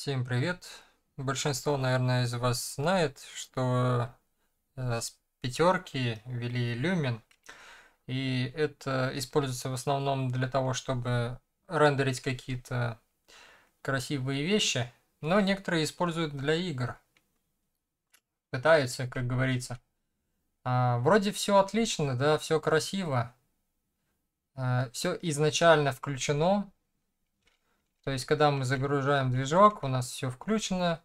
Всем привет! Большинство, наверное, из вас знает, что э, с пятерки вели люмен, и это используется в основном для того, чтобы рендерить какие-то красивые вещи, но некоторые используют для игр. Пытаются, как говорится. А, вроде все отлично, да, все красиво, а, все изначально включено, то есть, когда мы загружаем движок, у нас все включено.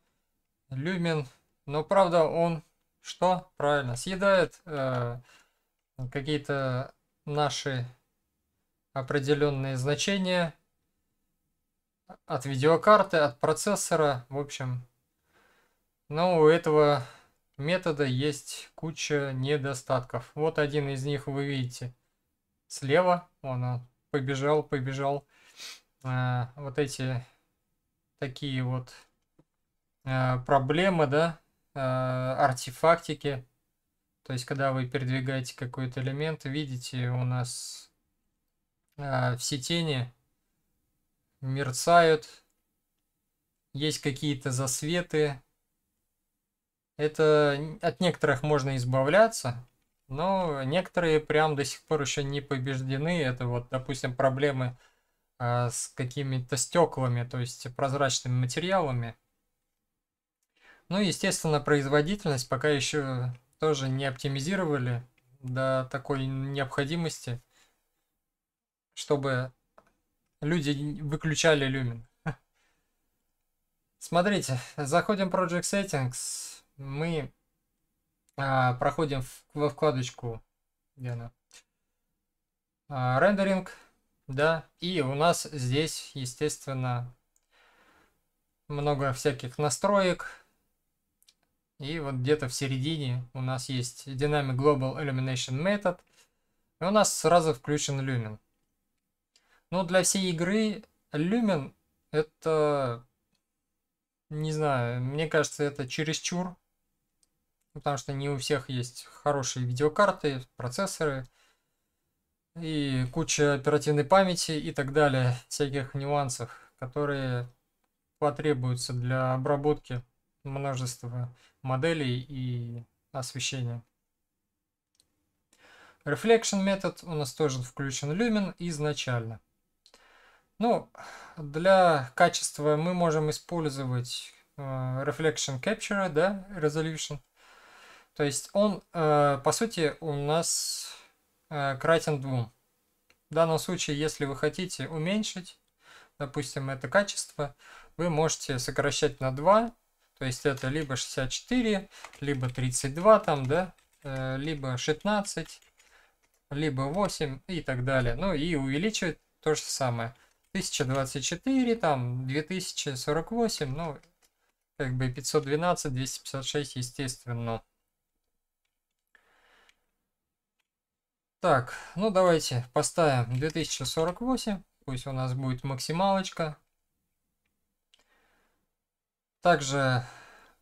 люмин. Но правда, он что? Правильно, съедает э, какие-то наши определенные значения от видеокарты, от процессора. В общем, но у этого метода есть куча недостатков. Вот один из них вы видите слева. Он побежал, побежал. А, вот эти такие вот а, проблемы, да, а, артефактики. То есть, когда вы передвигаете какой-то элемент, видите, у нас все тени мерцают, есть какие-то засветы. Это от некоторых можно избавляться, но некоторые прям до сих пор еще не побеждены. Это вот, допустим, проблемы а, с какими-то стеклами, то есть прозрачными материалами. Ну и, естественно, производительность пока еще тоже не оптимизировали до такой необходимости, чтобы люди выключали люмин. Смотрите, заходим в Project Settings, мы а, проходим в, во вкладочку, где она, а, рендеринг, да, и у нас здесь, естественно, много всяких настроек. И вот где-то в середине у нас есть Dynamic Global Illumination Method. И у нас сразу включен Lumen. Но ну, для всей игры Lumen это... Не знаю, мне кажется, это чересчур. Потому что не у всех есть хорошие видеокарты, процессоры и куча оперативной памяти и так далее, всяких нюансов, которые потребуются для обработки множества моделей и освещения. Reflection метод у нас тоже включен Lumen изначально. Ну, для качества мы можем использовать э, Reflection Capture, да, Resolution. То есть он, э, по сути, у нас Э, кратен 2. В данном случае, если вы хотите уменьшить, допустим, это качество, вы можете сокращать на 2, то есть это либо 64, либо 32 там, да, э, либо 16, либо 8 и так далее. Ну и увеличивать то же самое. 1024, там 2048, ну как бы 512, 256 естественно. Так, ну давайте поставим 2048. Пусть у нас будет максималочка. Также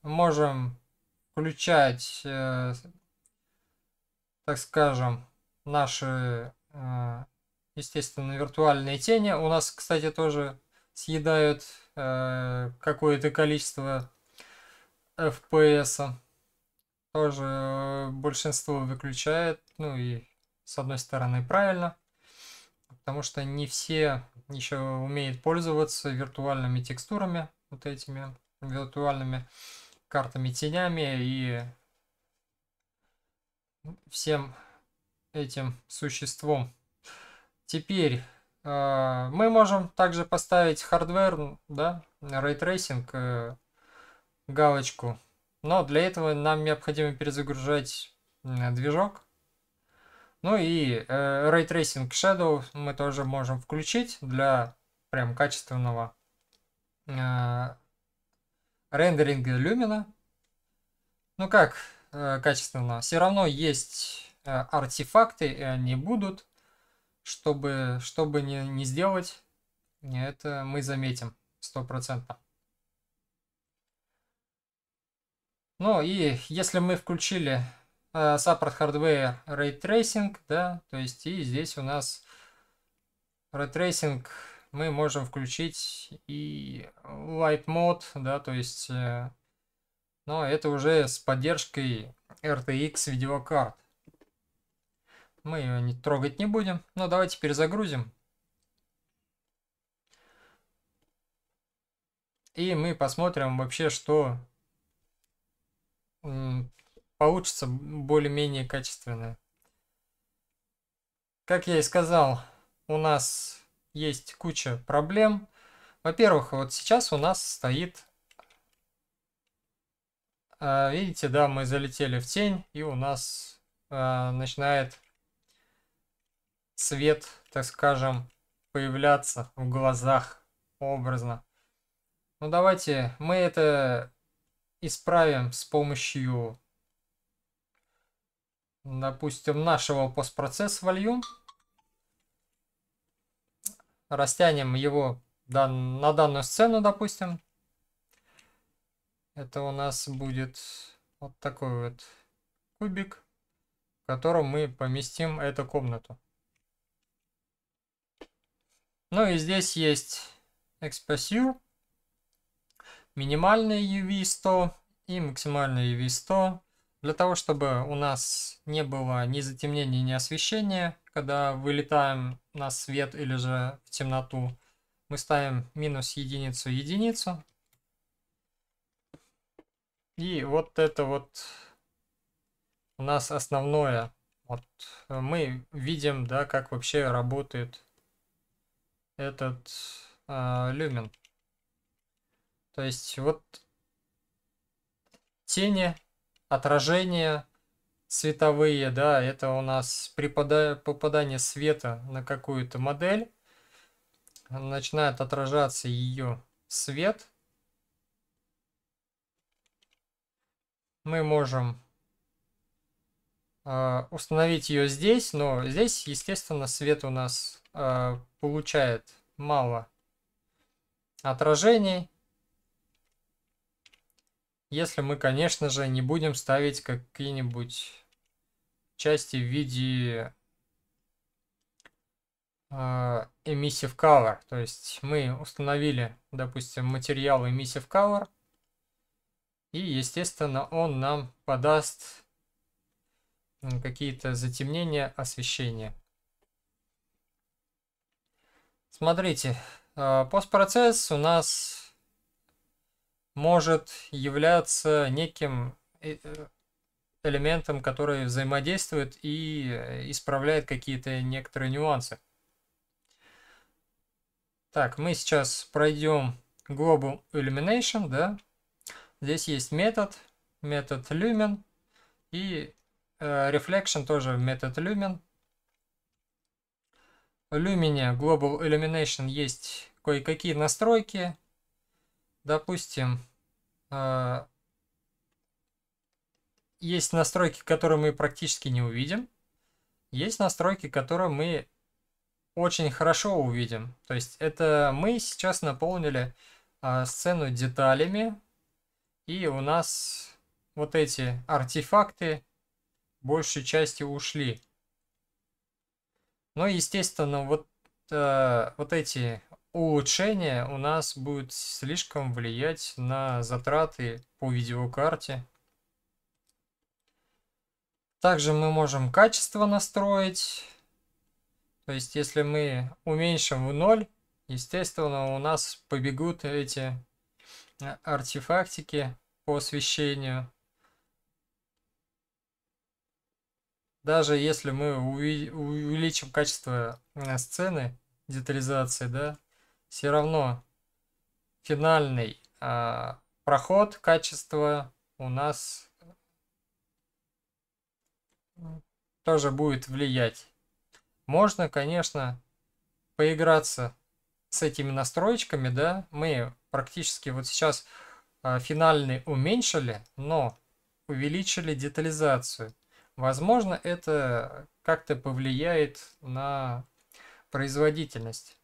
можем включать, э, так скажем, наши, э, естественно, виртуальные тени. У нас, кстати, тоже съедают э, какое-то количество FPS. -а. Тоже э, большинство выключает, ну и с одной стороны, правильно, потому что не все еще умеют пользоваться виртуальными текстурами, вот этими виртуальными картами тенями и всем этим существом. Теперь э, мы можем также поставить хардвер, да, рейтрейсинг, э, галочку. Но для этого нам необходимо перезагружать э, движок ну и э, Ray Tracing Shadow мы тоже можем включить для прям качественного э, рендеринга люмина. Ну как э, качественно? Все равно есть э, артефакты, и они будут. Чтобы, чтобы не, не сделать, это мы заметим стопроцентно. Ну и если мы включили Support э, Hardware Ray Tracing, да, то есть и здесь у нас Ray Tracing мы можем включить и Light Mode, да, то есть, э, но это уже с поддержкой RTX видеокарт. Мы ее не трогать не будем, но давайте перезагрузим. И мы посмотрим вообще, что получится более-менее качественно. Как я и сказал, у нас есть куча проблем. Во-первых, вот сейчас у нас стоит... А, видите, да, мы залетели в тень, и у нас а, начинает свет, так скажем, появляться в глазах образно. Ну давайте мы это исправим с помощью допустим, нашего постпроцесс вольем. Растянем его на данную сцену, допустим. Это у нас будет вот такой вот кубик, в котором мы поместим эту комнату. Ну и здесь есть Exposure, минимальный UV 100 и максимальный UV 100. Для того, чтобы у нас не было ни затемнения, ни освещения, когда вылетаем на свет или же в темноту, мы ставим минус единицу, единицу. И вот это вот у нас основное. Вот э, мы видим, да, как вообще работает этот э, люмен. То есть вот тени отражения световые, да, это у нас припада... попадание света на какую-то модель, начинает отражаться ее свет. Мы можем э, установить ее здесь, но здесь, естественно, свет у нас э, получает мало отражений. Если мы, конечно же, не будем ставить какие-нибудь части в виде э, emissive color. То есть мы установили, допустим, материал emissive color. И, естественно, он нам подаст какие-то затемнения, освещения. Смотрите, а, постпроцесс у нас может являться неким э, э, элементом, который взаимодействует и э, исправляет какие-то некоторые нюансы. Так, мы сейчас пройдем Global Illumination, да. Здесь есть метод, метод Lumen и э, Reflection тоже метод Lumen. В Lumen Global Illumination есть кое-какие настройки, допустим, а, есть настройки, которые мы практически не увидим. Есть настройки, которые мы очень хорошо увидим. То есть это мы сейчас наполнили а, сцену деталями. И у нас вот эти артефакты большей части ушли. Но, естественно, вот, э, вот эти улучшение у нас будет слишком влиять на затраты по видеокарте. Также мы можем качество настроить. То есть, если мы уменьшим в ноль, естественно, у нас побегут эти э, артефактики по освещению. Даже если мы увеличим качество э, сцены, детализации, да, все равно финальный э, проход качества у нас э, тоже будет влиять. Можно, конечно, поиграться с этими настроечками, да, мы практически вот сейчас э, финальный уменьшили, но увеличили детализацию. Возможно, это как-то повлияет на производительность.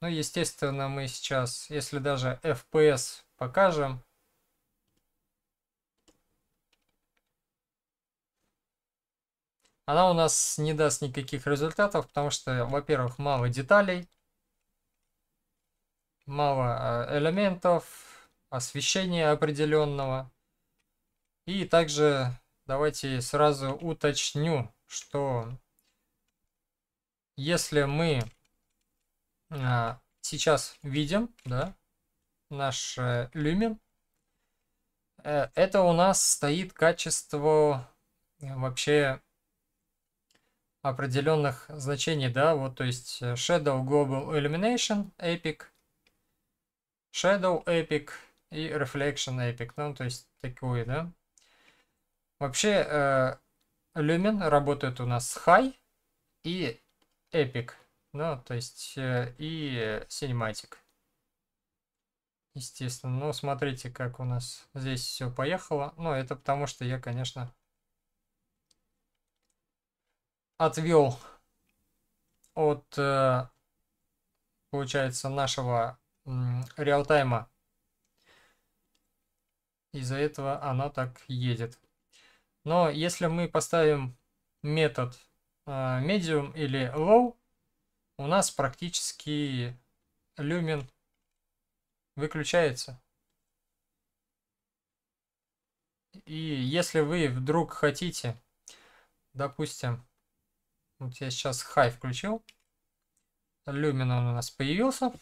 Ну, естественно, мы сейчас, если даже FPS покажем, она у нас не даст никаких результатов, потому что, во-первых, мало деталей, мало а, элементов, освещения определенного. И также давайте сразу уточню, что если мы а, сейчас видим, да, наш э, люмен. Э, это у нас стоит качество э, вообще определенных значений, да, вот, то есть Shadow Global Illumination Epic, Shadow Epic и Reflection Epic, ну, то есть такое, да. Вообще, Lumen работает у нас с High и Epic да, то есть э, и синематик. Естественно, но ну, смотрите, как у нас здесь все поехало. Но ну, это потому, что я, конечно, отвел от, э, получается, нашего реалтайма. Из-за этого она так едет. Но если мы поставим метод э, medium или low, у нас практически люмен выключается. И если вы вдруг хотите, допустим, вот я сейчас хай включил, люмен он у нас появился.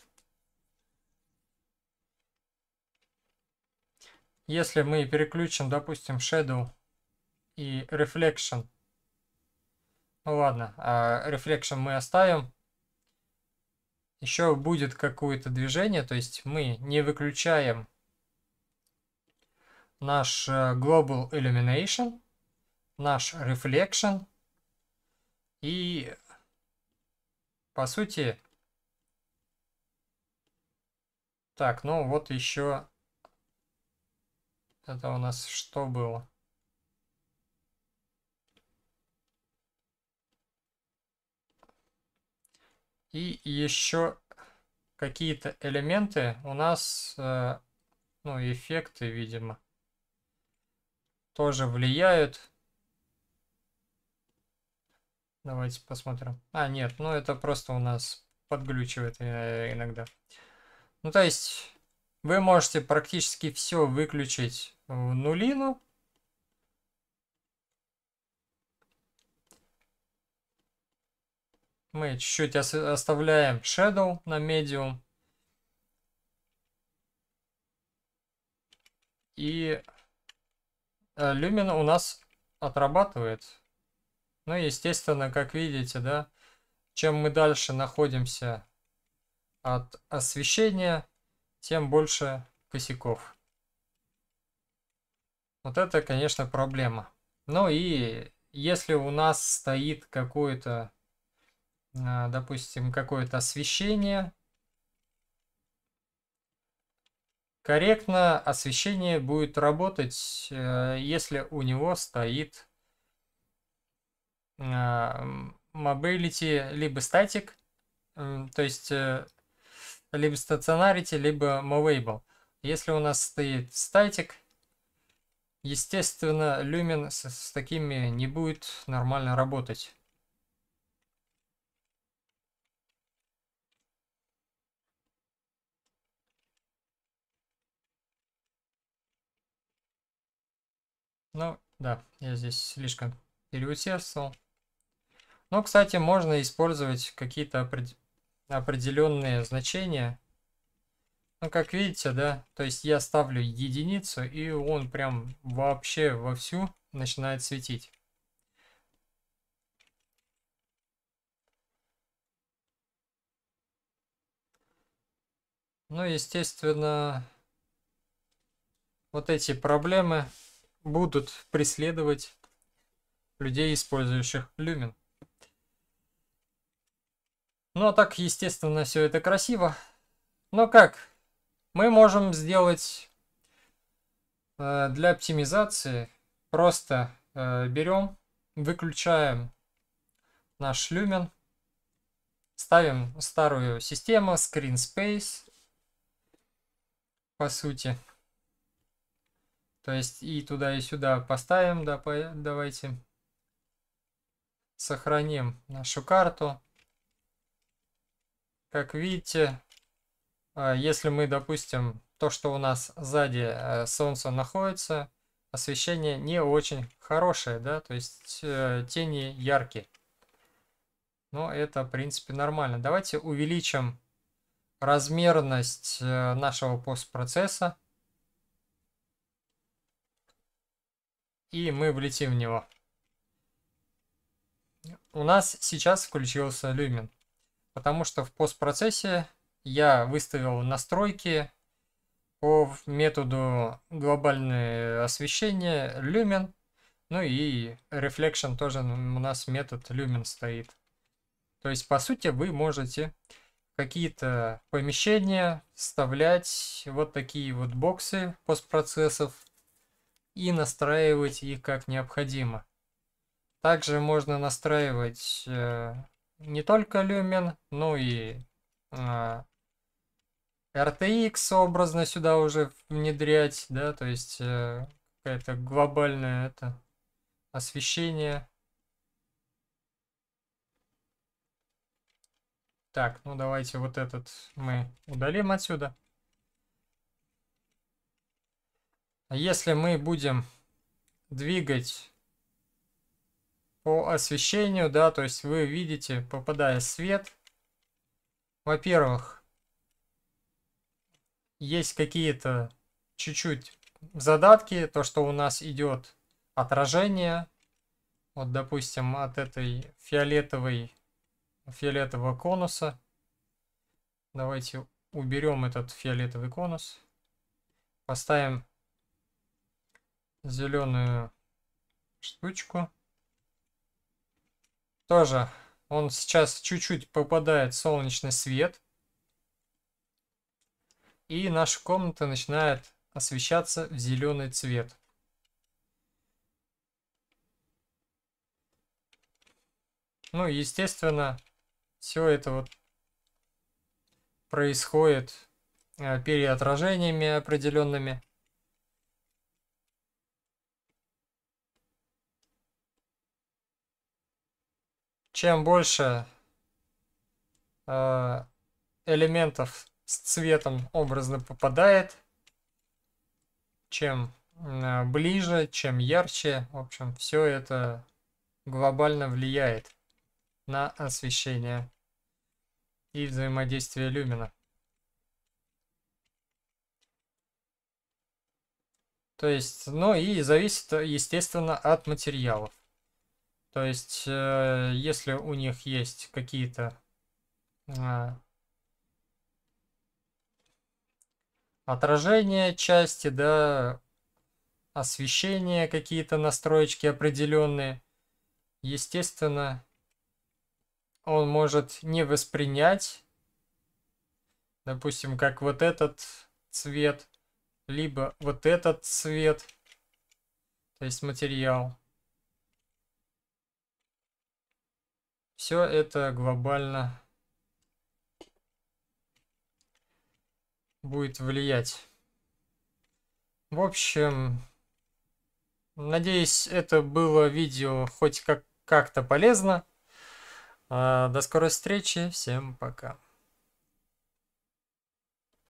Если мы переключим, допустим, shadow и reflection, ну ладно, а, reflection мы оставим, еще будет какое-то движение, то есть мы не выключаем наш э, Global Illumination, наш Reflection и по сути так, ну вот еще это у нас что было? И еще какие-то элементы у нас, э, ну, эффекты, видимо, тоже влияют. Давайте посмотрим. А, нет, ну это просто у нас подглючивает э, иногда. Ну, то есть вы можете практически все выключить в нулину, Мы чуть-чуть оставляем Shadow на Medium. И люмин э, у нас отрабатывает. Ну, естественно, как видите, да, чем мы дальше находимся от освещения, тем больше косяков. Вот это, конечно, проблема. Ну и если у нас стоит какой-то Э, допустим, какое-то освещение. Корректно освещение будет работать, э, если у него стоит mobility э, либо static, то есть либо stationarity, либо movable. Если у нас стоит static, естественно, люмен с, с такими не будет нормально работать. Ну, да, я здесь слишком переусердствовал. Но, ну, кстати, можно использовать какие-то опред... определенные значения. Ну, как видите, да, то есть я ставлю единицу, и он прям вообще вовсю начинает светить. Ну, естественно, вот эти проблемы будут преследовать людей, использующих люмен. Ну а так, естественно, все это красиво. Но как? Мы можем сделать э, для оптимизации просто э, берем, выключаем наш люмен, ставим старую систему, screen space, по сути. То есть и туда, и сюда поставим, да, по, давайте. Сохраним нашу карту. Как видите, э, если мы, допустим, то, что у нас сзади э, солнце находится, освещение не очень хорошее, да, то есть э, тени яркие. Но это, в принципе, нормально. Давайте увеличим размерность нашего постпроцесса. И мы влетим в него. У нас сейчас включился люмин, Потому что в постпроцессе я выставил настройки по методу глобальное освещение люмин. Ну и reflection тоже у нас метод люмин стоит. То есть, по сути, вы можете какие-то помещения вставлять вот такие вот боксы постпроцессов и настраивать их как необходимо. Также можно настраивать э, не только люмен, но и э, RTX образно сюда уже внедрять, да, то есть э, какая-то глобальная это освещение. Так, ну давайте вот этот мы удалим отсюда. Если мы будем двигать по освещению, да, то есть вы видите, попадая свет, во-первых, есть какие-то чуть-чуть задатки, то, что у нас идет отражение, вот, допустим, от этой фиолетовой, фиолетового конуса. Давайте уберем этот фиолетовый конус. Поставим зеленую штучку. Тоже он сейчас чуть-чуть попадает в солнечный свет. И наша комната начинает освещаться в зеленый цвет. Ну естественно, все это вот происходит э, переотражениями определенными. чем больше э, элементов с цветом образно попадает, чем э, ближе, чем ярче, в общем, все это глобально влияет на освещение и взаимодействие люмина. То есть, ну и зависит, естественно, от материалов. То есть, э, если у них есть какие-то а, отражения части, да, освещение, какие-то настроечки определенные, естественно, он может не воспринять, допустим, как вот этот цвет, либо вот этот цвет, то есть материал. Все это глобально будет влиять. В общем, надеюсь, это было видео хоть как-то полезно. А, до скорой встречи, всем пока.